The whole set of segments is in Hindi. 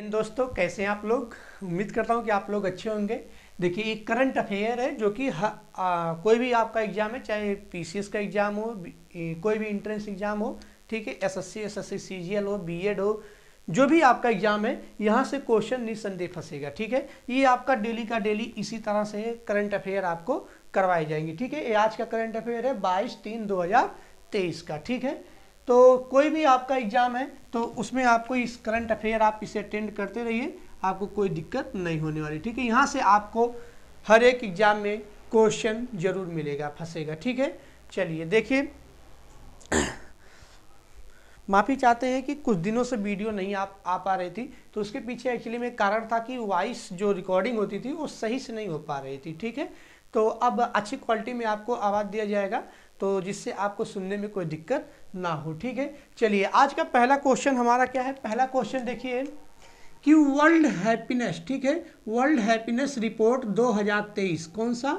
इन दोस्तों कैसे हैं आप लोग उम्मीद करता हूँ कि आप लोग अच्छे होंगे देखिए एक करंट अफेयर है जो कि कोई भी आपका एग्ज़ाम है चाहे पीसीएस का एग्ज़ाम हो कोई भी इंट्रेंस एग्ज़ाम हो ठीक है एसएससी एसएससी सीजीएल हो बीएड हो जो भी आपका एग्ज़ाम है यहाँ से क्वेश्चन निसंदेह फंसेगा ठीक है ये आपका डेली का डेली इसी तरह से करंट अफेयर आपको करवाए जाएंगे ठीक है ये आज का करंट अफेयर है बाईस तीन दो का ठीक है तो कोई भी आपका एग्ज़ाम है तो उसमें आपको इस करंट अफेयर आप इसे अटेंड करते रहिए आपको कोई दिक्कत नहीं होने वाली ठीक है यहाँ से आपको हर एक एग्ज़ाम में क्वेश्चन जरूर मिलेगा फंसेगा ठीक है चलिए देखिए माफ़ी चाहते हैं कि कुछ दिनों से वीडियो नहीं आ, आ पा रही थी तो उसके पीछे एक्चुअली में कारण था कि वॉइस जो रिकॉर्डिंग होती थी वो सही से नहीं हो पा रही थी ठीक है तो अब अच्छी क्वालिटी में आपको आवाज़ दिया जाएगा तो जिससे आपको सुनने में कोई दिक्कत ना हो ठीक है चलिए आज का पहला क्वेश्चन हमारा क्या है पहला क्वेश्चन देखिए कि वर्ल्ड हैप्पीनेस ठीक है वर्ल्ड हैप्पीनेस रिपोर्ट 2023 कौन सा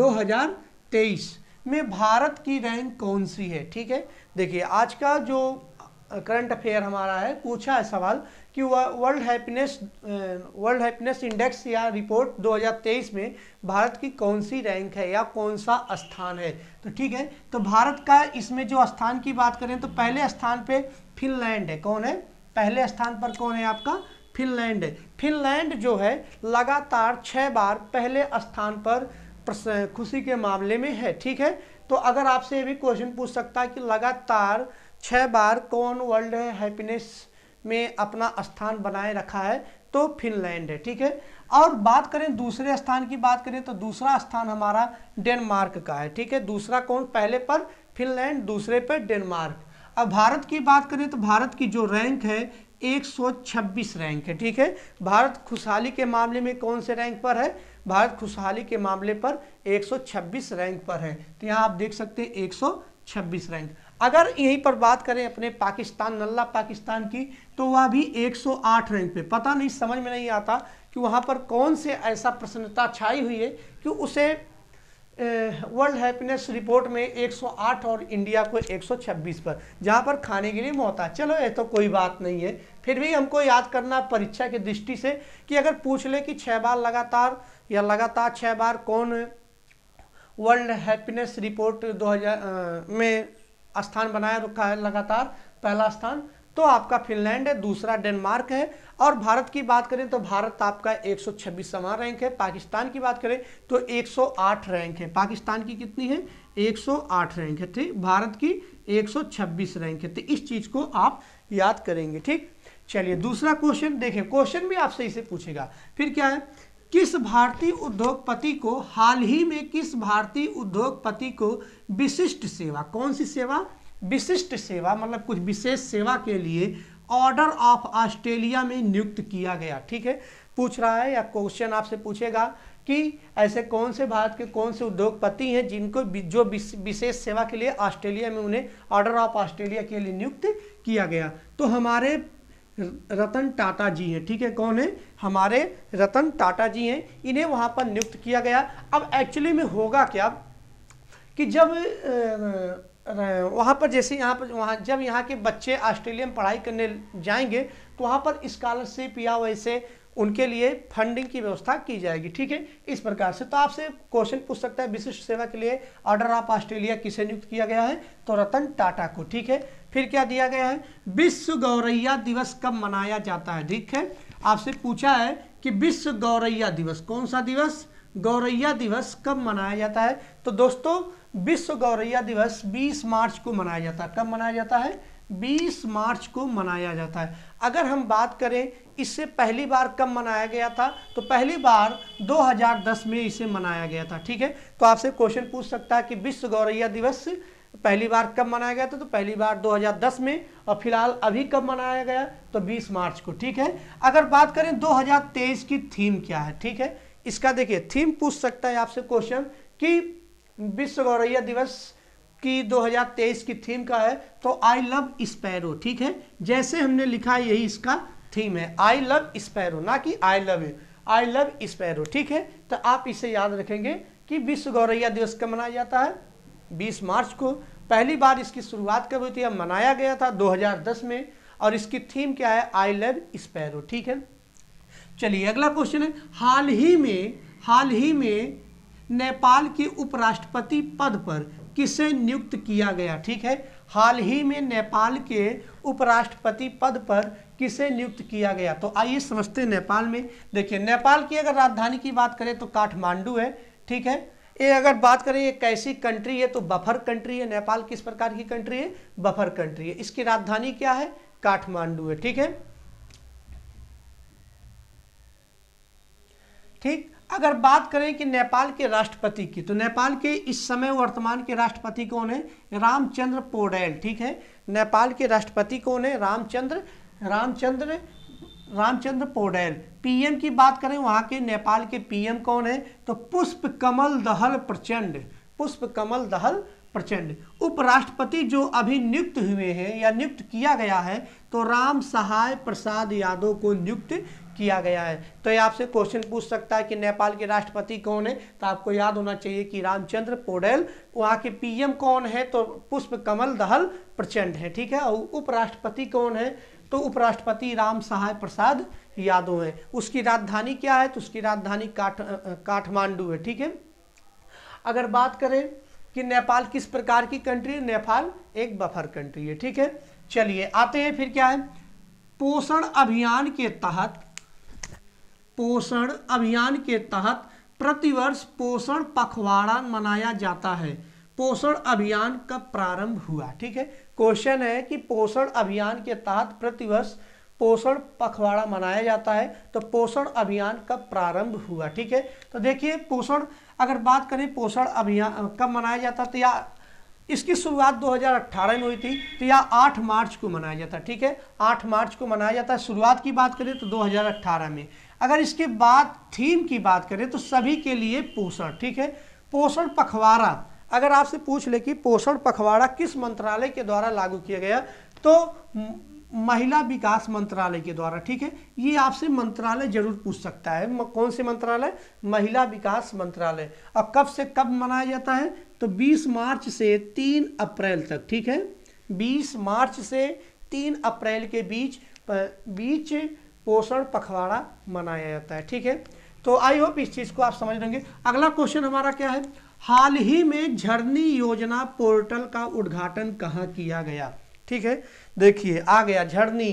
2023 में भारत की रैंक कौन सी है ठीक है देखिए आज का जो करंट अफेयर हमारा है पूछा है सवाल कि world happiness world happiness index या रिपोर्ट 2023 में भारत की कौन सी रैंक है या कौन सा स्थान है तो ठीक है तो भारत का इसमें जो स्थान की बात करें तो पहले स्थान पे फिनलैंड है कौन है पहले स्थान पर कौन है आपका फिनलैंड है फिनलैंड जो है लगातार छः बार पहले स्थान पर खुशी के मामले में है ठीक है तो अगर आपसे ये भी क्वेश्चन पूछ सकता है कि लगातार छः बार कौन वर्ल्ड हैप्पीनेस है, में अपना स्थान बनाए रखा है तो फिनलैंड है ठीक है और बात करें दूसरे स्थान की बात करें तो दूसरा स्थान हमारा डेनमार्क का है ठीक है दूसरा कौन पहले पर फिनलैंड दूसरे पर डेनमार्क अब भारत की बात करें तो भारत की जो रैंक है 126 रैंक है ठीक है भारत खुशहाली के मामले में कौन से रैंक पर है भारत खुशहाली के मामले पर 126 रैंक पर है तो यहाँ आप देख सकते हैं 126 रैंक अगर यहीं पर बात करें अपने पाकिस्तान नल्ला पाकिस्तान की तो वह भी 108 रैंक पे पता नहीं समझ में नहीं आता कि वहाँ पर कौन से ऐसा प्रसन्नता छाई हुई है कि उसे वर्ल्ड हैप्पीनेस रिपोर्ट में 108 और इंडिया को 126 पर जहाँ पर खाने के लिए मौत आ चलो ये तो कोई बात नहीं है फिर भी हमको याद करना परीक्षा की दृष्टि से कि अगर पूछ ले कि छः बार लगातार या लगातार छः बार कौन वर्ल्ड हैप्पीनेस रिपोर्ट 2000 में स्थान बनाए रखा है लगातार पहला स्थान तो आपका फिनलैंड है दूसरा डेनमार्क है और भारत की बात करें तो भारत आपका एक सौ रैंक है पाकिस्तान की बात करें तो 108 रैंक है पाकिस्तान की कितनी है 108 रैंक है ठीक भारत की 126 रैंक है तो इस चीज़ को आप याद करेंगे ठीक चलिए दूसरा क्वेश्चन देखें क्वेश्चन भी आपसे इसे पूछेगा फिर क्या है किस भारतीय उद्योगपति को हाल ही में किस भारतीय उद्योगपति को विशिष्ट सेवा कौन सी सेवा विशिष्ट सेवा मतलब कुछ विशेष सेवा के लिए ऑर्डर ऑफ ऑस्ट्रेलिया में नियुक्त किया गया ठीक है पूछ रहा है या क्वेश्चन आपसे पूछेगा कि ऐसे कौन से भारत के कौन से उद्योगपति हैं जिनको जो विशेष सेवा के लिए ऑस्ट्रेलिया में उन्हें ऑर्डर ऑफ ऑस्ट्रेलिया के लिए नियुक्त किया गया तो हमारे रतन टाटा जी हैं ठीक है कौन है हमारे रतन टाटा जी हैं इन्हें वहाँ पर नियुक्त किया गया अब एक्चुअली में होगा क्या कि जब वहाँ पर जैसे यहाँ पर वहाँ जब यहाँ के बच्चे ऑस्ट्रेलिया में पढ़ाई करने जाएंगे तो वहाँ पर स्कॉलरशिप या वैसे उनके लिए फंडिंग की व्यवस्था की जाएगी ठीक है इस प्रकार से तो आपसे क्वेश्चन पूछ सकता है विशिष्ट सेवा के लिए ऑर्डर ऑफ ऑस्ट्रेलिया किसे नियुक्त किया गया है तो रतन टाटा को ठीक है फिर क्या दिया गया है विश्व गौरैया दिवस कब मनाया जाता है ठीक है आपसे पूछा है कि विश्व गौरैया दिवस कौन सा दिवस गौरैया दिवस कब मनाया जाता है तो दोस्तों विश्व गौरैया दिवस 20 मार्च को मनाया जाता है कब मनाया जाता है 20 मार्च को मनाया जाता है अगर हम बात करें इससे पहली बार कब मनाया गया था तो पहली बार 2010 में इसे मनाया गया था ठीक है तो आपसे क्वेश्चन पूछ सकता है कि विश्व गौरैया दिवस तो पहली बार कब मनाया गया था तो पहली बार 2010 में और फिलहाल अभी कब मनाया गया तो 20 मार्च को ठीक है अगर बात करें 2023 की थीम क्या है ठीक है इसका देखिए थीम पूछ सकता है आपसे क्वेश्चन कि विश्व गौरैया दिवस की 2023 की थीम का है तो आई लव स्पैरो ठीक है जैसे हमने लिखा है यही इसका थीम है आई लव स्पैरो ना कि I love you I love sparrow ठीक है तो आप इसे याद रखेंगे कि विश्व गौरैया दिवस कब मनाया जाता है 20 मार्च को पहली बार इसकी शुरुआत कब हुई थी अब मनाया गया था 2010 में और इसकी थीम क्या है आई लव स्पैरो ठीक है चलिए अगला क्वेश्चन है हाल ही में हाल ही में नेपाल के उपराष्ट्रपति पद पर किसे नियुक्त किया गया ठीक है हाल ही में नेपाल के उपराष्ट्रपति पद पर किसे नियुक्त किया गया तो आइए समझते हैं नेपाल में देखिए नेपाल की अगर राजधानी की बात करें तो काठमांडू है ठीक है ये अगर बात करें ये कैसी कंट्री है तो बफर कंट्री है नेपाल किस प्रकार की कंट्री है बफर कंट्री है इसकी राजधानी क्या है काठमांडू है ठीक है ठीक अगर बात करें कि नेपाल के राष्ट्रपति की तो नेपाल के इस समय वर्तमान के राष्ट्रपति कौन है रामचंद्र पोडेल ठीक है नेपाल के राष्ट्रपति कौन है रामचंद्र रामचंद्र रामचंद्र पोडेल पीएम की बात करें वहाँ के नेपाल के पीएम कौन है तो पुष्प कमल दहल प्रचंड पुष्प कमल दहल प्रचंड उपराष्ट्रपति जो अभी नियुक्त हुए हैं या नियुक्त किया गया है तो राम सहाय प्रसाद यादव को नियुक्त किया गया है तो ये आपसे क्वेश्चन पूछ सकता है कि नेपाल के राष्ट्रपति कौन है तो आपको याद होना चाहिए कि रामचंद्र पोडेल वहाँ के पीएम कौन है तो पुष्प कमल दहल प्रचंड है ठीक है और उपराष्ट्रपति कौन है तो उपराष्ट्रपति राम सहाय प्रसाद यादव हैं उसकी राजधानी क्या है तो उसकी राजधानी काठ काठमांडू है ठीक है अगर बात करें कि नेपाल किस प्रकार की कंट्री है नेपाल एक बफर कंट्री है ठीक है चलिए आते हैं फिर क्या है पोषण अभियान के तहत पोषण अभियान के तहत प्रतिवर्ष पोषण पखवाड़ा मनाया जाता है पोषण अभियान कब प्रारंभ हुआ ठीक है क्वेश्चन है कि पोषण अभियान के तहत प्रतिवर्ष पोषण पखवाड़ा मनाया जाता है तो पोषण अभियान कब प्रारंभ हुआ ठीक है तो देखिए पोषण अगर बात करें पोषण अभियान कब मनाया जाता तो या इसकी शुरुआत 2018 में हुई थी तो या 8 मार्च को मनाया जाता ठीक है 8 मार्च को मनाया जाता है शुरुआत की बात करें तो 2018 में अगर इसके बाद थीम की बात करें तो सभी के लिए पोषण ठीक है पोषण पखवाड़ा अगर आपसे पूछ ले कि पोषण पखवाड़ा किस मंत्रालय के द्वारा लागू किया गया तो महिला विकास मंत्रालय के द्वारा ठीक है ये आपसे मंत्रालय जरूर पूछ सकता है कौन से मंत्रालय महिला विकास मंत्रालय और कब से कब मनाया जाता है तो 20 मार्च से 3 अप्रैल तक ठीक है 20 मार्च से 3 अप्रैल के बीच बीच पोषण पखवाड़ा मनाया जाता है ठीक है तो आई होप इस चीज़ को आप समझ लेंगे अगला क्वेश्चन हमारा क्या है हाल ही में झरनी योजना पोर्टल का उद्घाटन कहाँ किया गया ठीक है देखिए आ गया झरनी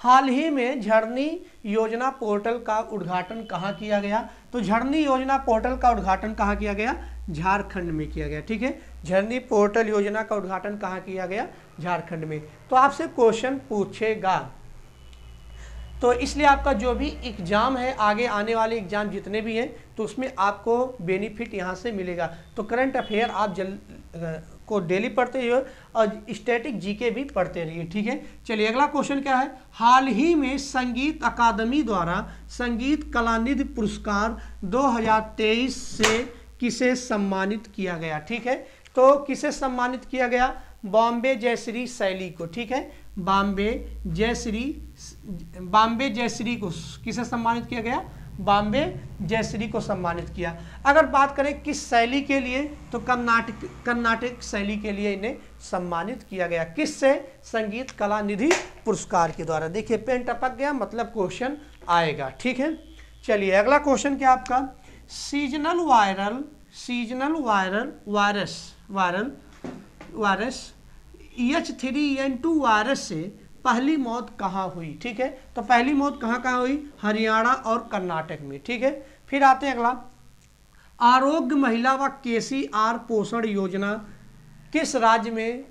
हाल ही में झरनी योजना पोर्टल का उद्घाटन कहाँ किया गया तो झरनी योजना पोर्टल का उद्घाटन कहाँ किया गया झारखंड में किया गया ठीक है झरनी पोर्टल योजना का उद्घाटन कहाँ किया गया झारखंड में तो आपसे क्वेश्चन पूछेगा तो इसलिए आपका जो भी एग्ज़ाम है आगे आने वाले एग्ज़ाम जितने भी हैं तो उसमें आपको बेनिफिट यहाँ से मिलेगा तो करंट अफेयर आप जल को डेली पढ़ते रहिए और स्टैटिक जीके भी पढ़ते रहिए ठीक है चलिए अगला क्वेश्चन क्या है हाल ही में संगीत अकादमी द्वारा संगीत कलानिधि पुरस्कार 2023 से किसे सम्मानित किया गया ठीक है तो किसे सम्मानित किया गया बॉम्बे जयश्री शैली को ठीक है बॉम्बे जयश्री बॉम्बे जयश्री को किसे सम्मानित किया गया बॉम्बे जयश्री को सम्मानित किया अगर बात करें किस शैली के लिए तो कर्नाटक कर्नाटक शैली के लिए इन्हें सम्मानित किया गया किससे संगीत कला निधि पुरस्कार के द्वारा देखिए पेन टपक गया मतलब क्वेश्चन आएगा ठीक है चलिए अगला क्वेश्चन क्या आपका seasonal viral seasonal viral virus viral virus H three N two virus से पहली मौत कहाँ हुई ठीक है तो पहली मौत कहाँ कहाँ हुई हरियाणा और कर्नाटक में ठीक है फिर आते हैं अगला आरोग्य महिला व के सी आर पोषण योजना किस राज्य में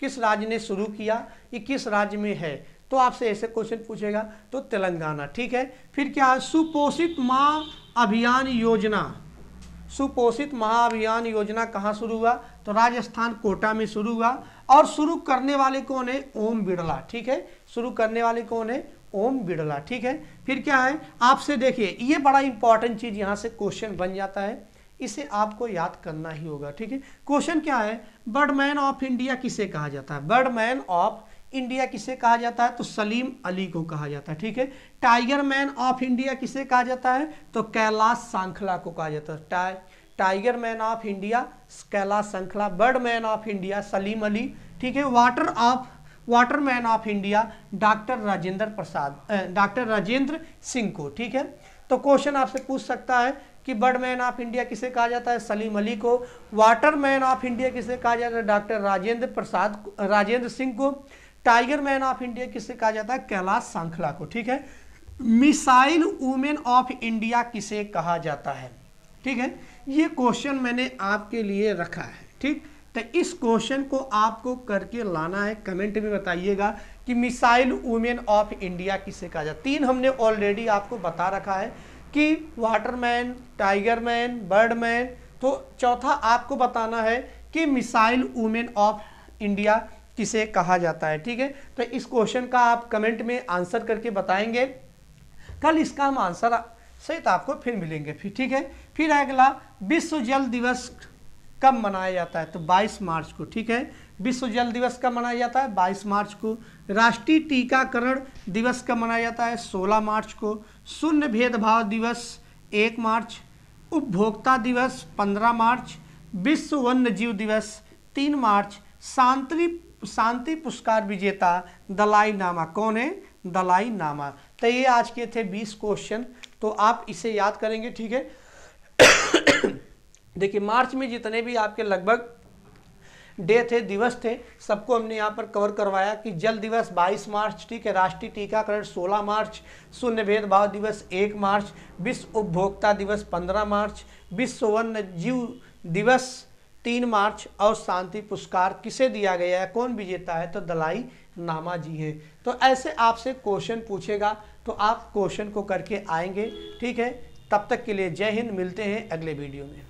किस राज्य ने शुरू किया ये किस राज्य में है तो आपसे ऐसे क्वेश्चन पूछेगा तो तेलंगाना ठीक है फिर क्या है सुपोषित माँ अभियान योजना सुपोषित महाअभियान योजना कहाँ शुरू हुआ तो राजस्थान कोटा में शुरू हुआ और शुरू करने वाले कौन है ओम बिड़ला ठीक है शुरू करने वाले कौन है ओम बिड़ला ठीक है फिर क्या है आपसे देखिए ये बड़ा इंपॉर्टेंट चीज यहाँ से क्वेश्चन बन जाता है इसे आपको याद करना ही होगा ठीक है क्वेश्चन क्या है बर्डमैन ऑफ इंडिया किसे कहा जाता है बर्डमैन ऑफ इंडिया किसे कहा जाता है तो सलीम अली को कहा जाता है ठीक है टाइगर मैन ऑफ इंडिया किसे कहा जाता है तो कैलाश सांखला को कहा जाता है tiger man of India Kaila Sankhala bird man of India Salim Ali ठीक है water of water man of India doctor Rajendra Prasad doctor Rajendra Singh को ठीक है तो क्वेश्चन आपसे पूछ सकता है कि बर्ड मैन ऑफ इंडिया किसे कहा जाता है सलीम अली को वाटर मैन ऑफ इंडिया किसे कहा जाता है डॉक्टर राजेंद्र प्रसाद राजेंद्र सिंह को टाइगर मैन ऑफ इंडिया किसे कहा जाता है कैलाश सांखला को ठीक है मिसाइल वुमेन ऑफ इंडिया किसे कहा जाता है ठीक है ये क्वेश्चन मैंने आपके लिए रखा है ठीक तो इस क्वेश्चन को आपको करके लाना है कमेंट में बताइएगा कि मिसाइल वुमेन ऑफ इंडिया किसे कहा जाए तीन हमने ऑलरेडी आपको बता रखा है कि वाटरमैन बर्ड मैन तो चौथा आपको बताना है कि मिसाइल वुमेन ऑफ इंडिया किसे कहा जाता है ठीक है तो इस क्वेश्चन का आप कमेंट में आंसर करके बताएंगे कल इसका हम आंसर सहित आपको फिर मिलेंगे फिर ठीक है फिर अगला विश्व जल दिवस कब मनाया जाता है तो 22 मार्च को ठीक है विश्व जल दिवस कब मनाया जाता है 22 मार्च को राष्ट्रीय टीकाकरण दिवस कब मनाया जाता है 16 मार्च को शून्य भेदभाव दिवस 1 मार्च उपभोक्ता दिवस 15 मार्च विश्व वन्य जीव दिवस 3 मार्च शांति शांति पुरस्कार विजेता दलाई नामा कौन है दलाई नामा तो ये आज के थे बीस क्वेश्चन तो आप इसे याद करेंगे ठीक है देखिए मार्च में जितने भी आपके लगभग डे थे दिवस थे सबको हमने यहाँ पर कवर करवाया कि जल दिवस 22 मार्च ठीक है राष्ट्रीय टीकाकरण 16 मार्च शून्य भेदभाव दिवस 1 मार्च विश्व उपभोक्ता दिवस 15 मार्च विश्व वन्य जीव दिवस 3 मार्च और शांति पुरस्कार किसे दिया गया है कौन विजेता है तो दलाई नामा जी हैं तो ऐसे आपसे क्वेश्चन पूछेगा तो आप क्वेश्चन को करके आएंगे ठीक है तब तक के लिए जय हिंद मिलते हैं अगले वीडियो में